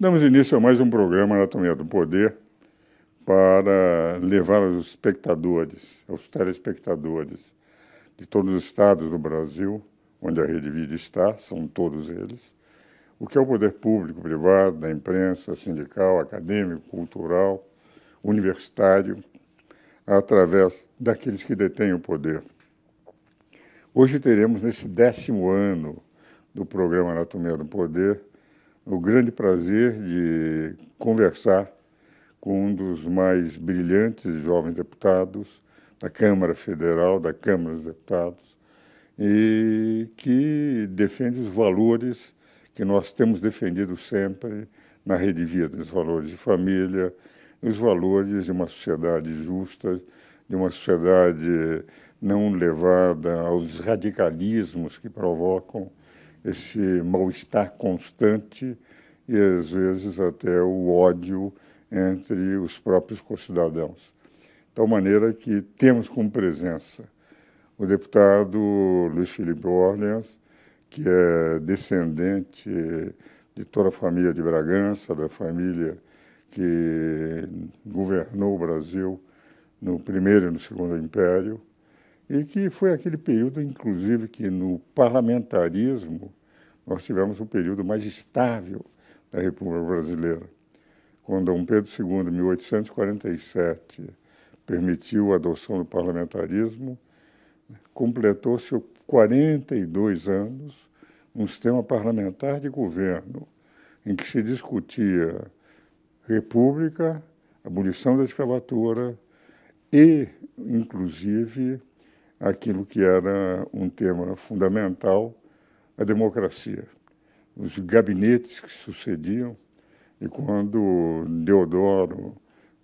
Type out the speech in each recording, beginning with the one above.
Damos início a mais um programa Anatomia do Poder para levar aos espectadores, aos telespectadores de todos os estados do Brasil, onde a Rede Vida está, são todos eles, o que é o poder público, privado, da imprensa, sindical, acadêmico, cultural, universitário, através daqueles que detêm o poder. Hoje teremos, nesse décimo ano do programa Anatomia do Poder, o grande prazer de conversar com um dos mais brilhantes jovens deputados da Câmara Federal, da Câmara dos Deputados, e que defende os valores que nós temos defendido sempre na Rede Vida, os valores de família, os valores de uma sociedade justa, de uma sociedade não levada aos radicalismos que provocam esse mal-estar constante e, às vezes, até o ódio entre os próprios concidadãos. De tal maneira que temos como presença o deputado Luiz Felipe Orleans, que é descendente de toda a família de Bragança, da família que governou o Brasil no primeiro e no segundo império, e que foi aquele período, inclusive, que no parlamentarismo nós tivemos o um período mais estável da República Brasileira. Quando Dom Pedro II, em 1847, permitiu a adoção do parlamentarismo, completou-se 42 anos um sistema parlamentar de governo em que se discutia república, abolição da escravatura e, inclusive, aquilo que era um tema fundamental a democracia, os gabinetes que sucediam, e quando Deodoro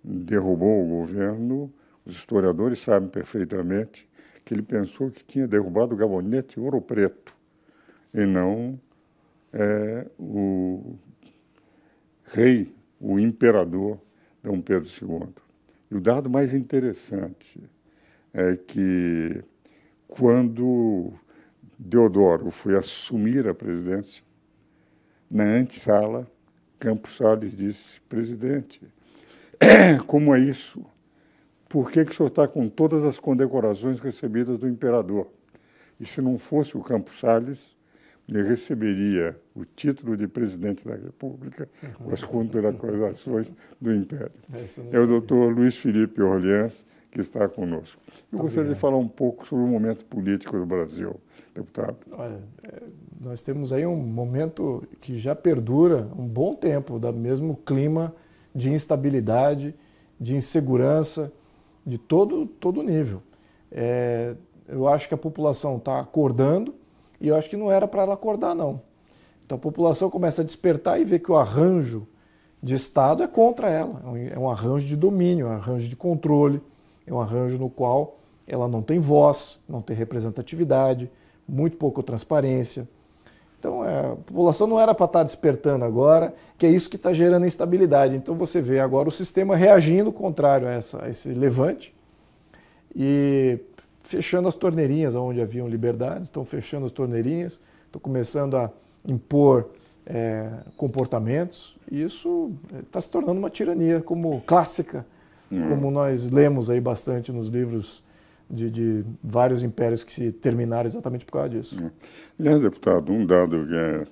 derrubou o governo, os historiadores sabem perfeitamente que ele pensou que tinha derrubado o gabinete ouro preto e não é, o rei, o imperador Dom Pedro II. E o dado mais interessante é que quando Deodoro foi assumir a presidência, na antessala, Campos Salles disse: presidente, como é isso? Por que, que o senhor está com todas as condecorações recebidas do imperador? E se não fosse o Campos Salles, ele receberia o título de presidente da República com as condecorações do Império. É, é o doutor Luiz Felipe Orleans, que está conosco. Eu tá gostaria de falar um pouco sobre o momento político do Brasil, deputado. Olha, é, nós temos aí um momento que já perdura um bom tempo, do mesmo clima de instabilidade, de insegurança, de todo, todo nível. É, eu acho que a população está acordando e eu acho que não era para ela acordar, não. Então a população começa a despertar e vê que o arranjo de Estado é contra ela, é um é arranjo de domínio, é um arranjo de controle é um arranjo no qual ela não tem voz, não tem representatividade, muito pouco transparência. Então, é, a população não era para estar tá despertando agora, que é isso que está gerando instabilidade. Então, você vê agora o sistema reagindo contrário a, essa, a esse levante e fechando as torneirinhas onde haviam liberdades, estão fechando as torneirinhas, estão começando a impor é, comportamentos. E isso está é, se tornando uma tirania como clássica é. como nós lemos aí bastante nos livros de, de, vários impérios que se terminaram exatamente por causa disso. Hum. Aliás, deputado, um dado que é,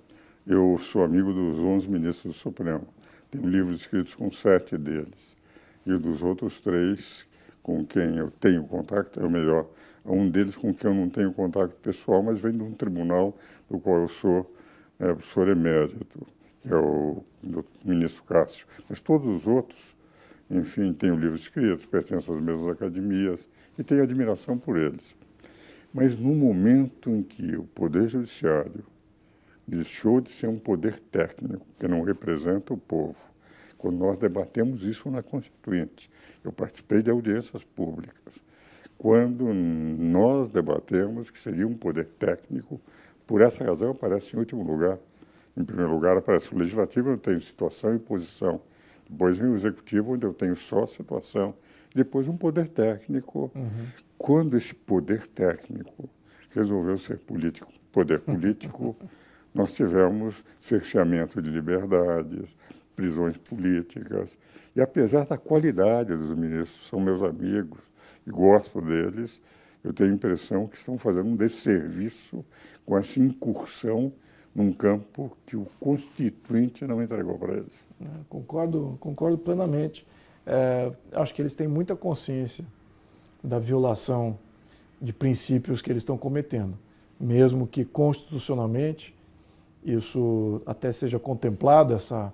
eu sou amigo dos 11 ministros do Supremo. Tenho livros escritos com sete deles. E dos outros três com quem eu tenho contato, é o melhor, um deles com quem eu não tenho contato pessoal, mas vem de um tribunal do qual eu sou é, professor emérito, que é o do ministro Cássio. Mas todos os outros enfim, tenho livros escritos, pertenço às mesmas academias e tenho admiração por eles. Mas no momento em que o Poder Judiciário deixou de ser um poder técnico, que não representa o povo, quando nós debatemos isso na Constituinte, eu participei de audiências públicas, quando nós debatemos que seria um poder técnico, por essa razão aparece em último lugar. Em primeiro lugar, aparece o legislativo, eu tenho situação e posição depois o executivo, onde eu tenho só a situação. Depois um poder técnico. Uhum. Quando esse poder técnico resolveu ser político, poder político, nós tivemos cerceamento de liberdades, prisões políticas. E apesar da qualidade dos ministros, são meus amigos e gosto deles, eu tenho a impressão que estão fazendo um desserviço com essa incursão num campo que o Constituinte não entregou para eles. Né, concordo, concordo plenamente. É, acho que eles têm muita consciência da violação de princípios que eles estão cometendo, mesmo que constitucionalmente isso até seja contemplado essa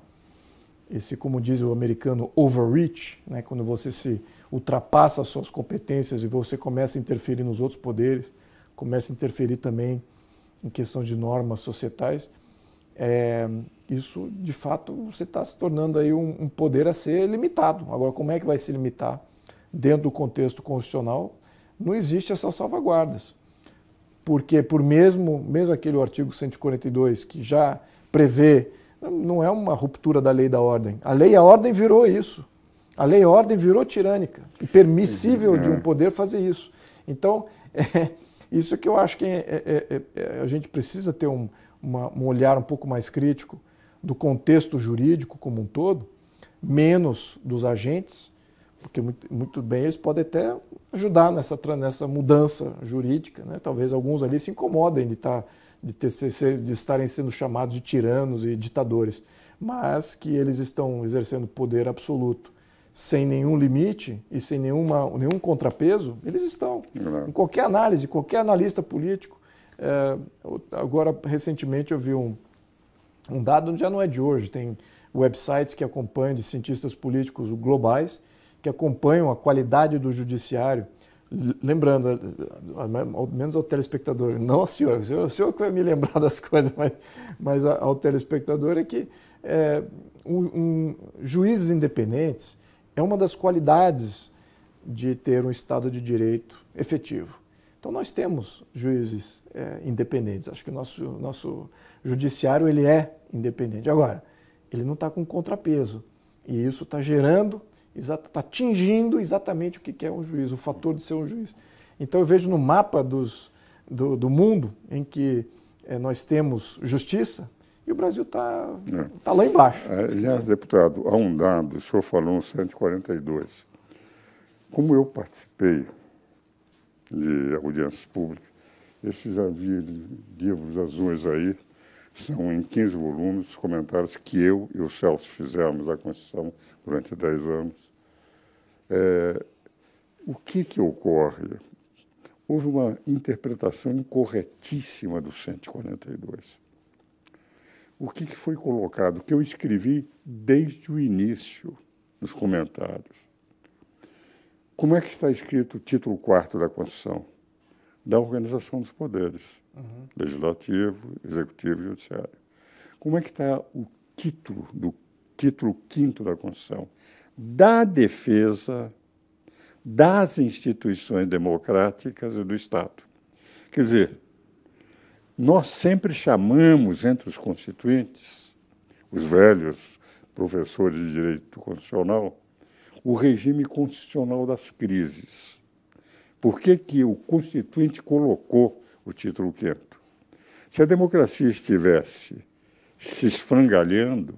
esse como diz o americano overreach, né, quando você se ultrapassa as suas competências e você começa a interferir nos outros poderes, começa a interferir também em questão de normas societais, é, isso de fato você está se tornando aí um, um, poder a ser limitado. Agora, como é que vai se limitar dentro do contexto constitucional? Não existe essas salvaguardas. Porque por mesmo, mesmo aquele artigo 142 que já prevê, não é uma ruptura da lei da ordem. A lei e a ordem virou isso. A lei e a ordem virou tirânica e permissível uhum. de um poder fazer isso. Então, é, isso que eu acho que é é, é, é, a gente precisa ter um, uma, um olhar um pouco mais crítico do contexto jurídico como um todo, menos dos agentes, porque muito, muito bem eles podem até ajudar nessa, nessa mudança jurídica. Né? Talvez alguns ali se incomodem de, tá, de, ter, de estarem sendo chamados de tiranos e ditadores, mas que eles estão exercendo poder absoluto sem nenhum limite e sem nenhuma, nenhum contrapeso, eles estão. Claro. Em qualquer análise, qualquer analista político. É, agora, recentemente, eu vi um, um dado, já não é de hoje, tem websites que acompanham de cientistas políticos globais que acompanham a qualidade do judiciário. Lembrando, eh, eh, ao menos ao telespectador, não ao senhor, o senhor, o senhor que vai me lembrar das coisas, mas, mas ao telespectador é que é, um, um, juízes independentes, é uma das qualidades de ter um Estado de Direito efetivo. Então nós temos juízes é, independentes. Acho que o nosso, nosso judiciário ele é independente. Agora, ele não está com contrapeso. E isso está gerando, está atingindo exatamente o que é um juiz, o fator de ser um juiz. Então eu vejo no mapa dos, do, do mundo em que é, nós temos justiça, e o Brasil está é. Tá lá embaixo. É, aliás, deputado, há um dado, o senhor falou no 142. Como eu participei de audiências públicas, esses livros azuis aí são em 15 volumes comentários que eu e o Celso fizemos à Constituição durante 10 anos. É, o que, que ocorre? Houve uma interpretação incorretíssima do 142 o que, foi colocado, que eu escrevi desde o início nos comentários. Como é que está escrito o título 4 da Constituição? Da organização dos poderes, uhum. legislativo, executivo e judiciário. Como é que está o título do título 5 da Constituição? Da defesa das instituições democráticas e do Estado. Quer dizer, nós sempre chamamos entre os constituintes, os velhos professores de direito constitucional, o regime constitucional das crises. Por que, que o Constituinte colocou o título quinto? Se a democracia estivesse se esfrangalhando,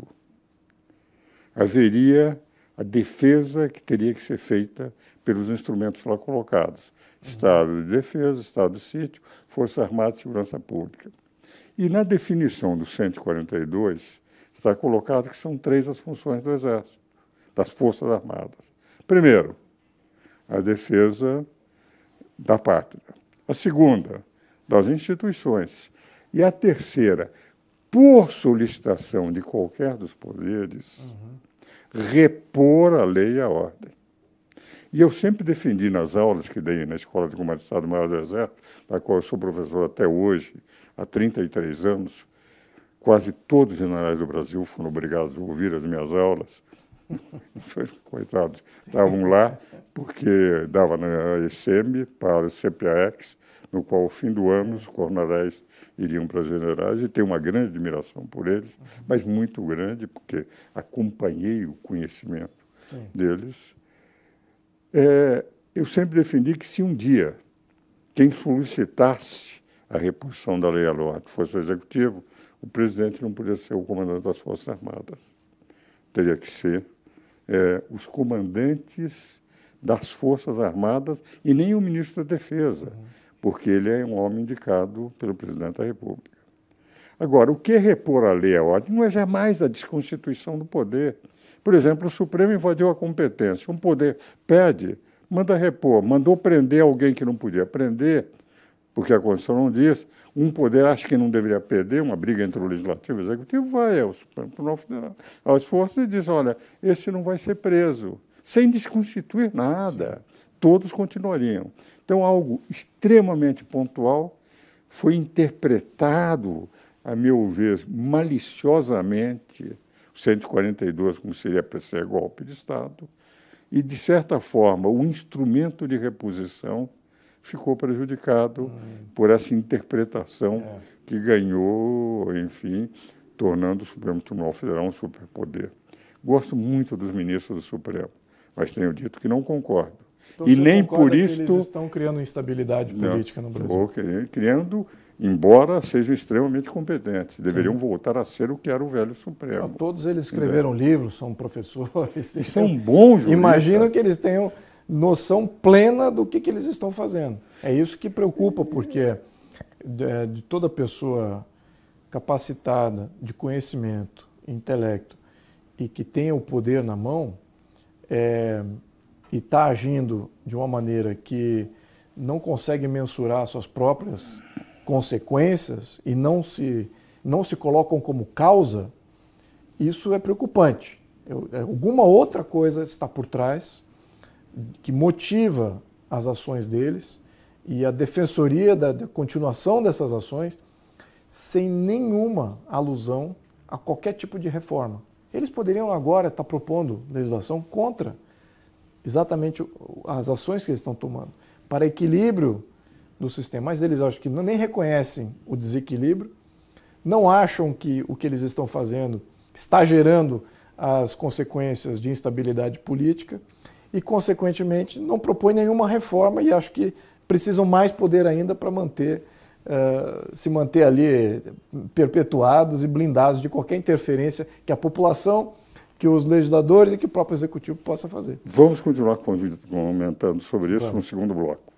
haveria a defesa que teria que ser feita pelos instrumentos lá colocados. Estado de Defesa, Estado Sítio, Força Armada e Segurança Pública. E na definição do 142 está colocado que são três as funções do Exército, das Forças Armadas. Primeiro, a defesa da pátria. A segunda, das instituições. E a terceira, por solicitação de qualquer dos poderes, uhum. repor a lei e a ordem. E eu sempre defendi nas aulas que dei na Escola de Comando de Estado Maior do Exército, da qual eu sou professor até hoje, há 33 anos, quase todos os generais do Brasil foram obrigados a ouvir as minhas aulas. Coitados, estavam lá porque dava na ECM para o CPAX, no qual, ao fim do ano, os coronéis iriam para generais, e tenho uma grande admiração por eles, mas muito grande, porque acompanhei o conhecimento Sim. deles é, eu sempre defendi que se um dia quem solicitasse a reposição da Lei Aloat fosse o Executivo, o presidente não podia ser o comandante das Forças Armadas. Teria que ser é, os comandantes das Forças Armadas e nem o ministro da Defesa, porque ele é um homem indicado pelo presidente da República. Agora, o que é repor a lei à ordem não é jamais a desconstituição do poder, por exemplo, o Supremo invadiu a competência. Um poder pede, manda repor, mandou prender alguém que não podia prender, porque a Constituição não diz. Um poder acha que não deveria perder, uma briga entre o Legislativo e o Executivo, vai ao Supremo Tribunal Federal, aos forças e diz: olha, esse não vai ser preso, sem desconstituir nada. Todos continuariam. Então, algo extremamente pontual foi interpretado, a meu ver, maliciosamente 142, como seria para ser golpe de Estado, e, de certa forma, o instrumento de reposição ficou prejudicado hum. por essa interpretação é. que ganhou, enfim, tornando o Supremo Tribunal Federal um superpoder. Gosto muito dos ministros do Supremo, mas tenho dito que não concordo. Então, e nem por isso. Eles estão criando instabilidade política não, no Brasil. Criando embora sejam extremamente competentes, deveriam Sim. voltar a ser o que era o velho Supremo. Não, todos eles escreveram é. livros, são professores. E são bons juristas. Imagino que eles tenham noção plena do que, que eles estão fazendo. É isso que preocupa, porque é, de toda pessoa capacitada de conhecimento, intelecto e que tenha o poder na mão é, e está agindo de uma maneira que não consegue mensurar suas próprias consequências e não se, não se colocam como causa, isso é preocupante. Eu, é, alguma outra coisa está por trás que motiva as ações deles e a defensoria da, da continuação dessas ações sem nenhuma alusão a qualquer tipo de reforma. Eles poderiam agora estar propondo legislação contra exatamente as ações que eles estão tomando, para equilíbrio do sistema, mas eles acham que nem reconhecem o desequilíbrio, não acham que o que eles estão fazendo está gerando as consequências de instabilidade política e, consequentemente, não propõe nenhuma reforma e acho que precisam mais poder ainda para manter uh, se manter ali perpetuados e blindados de qualquer interferência que a população, que os legisladores e que o próprio executivo possa fazer. Vamos continuar comentando sobre isso Vamos. no segundo bloco.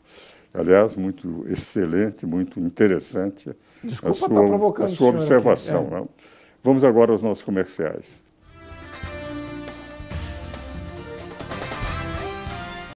Aliás, muito excelente, muito interessante Desculpa tá a sua, a sua observação. É. Vamos agora aos nossos comerciais.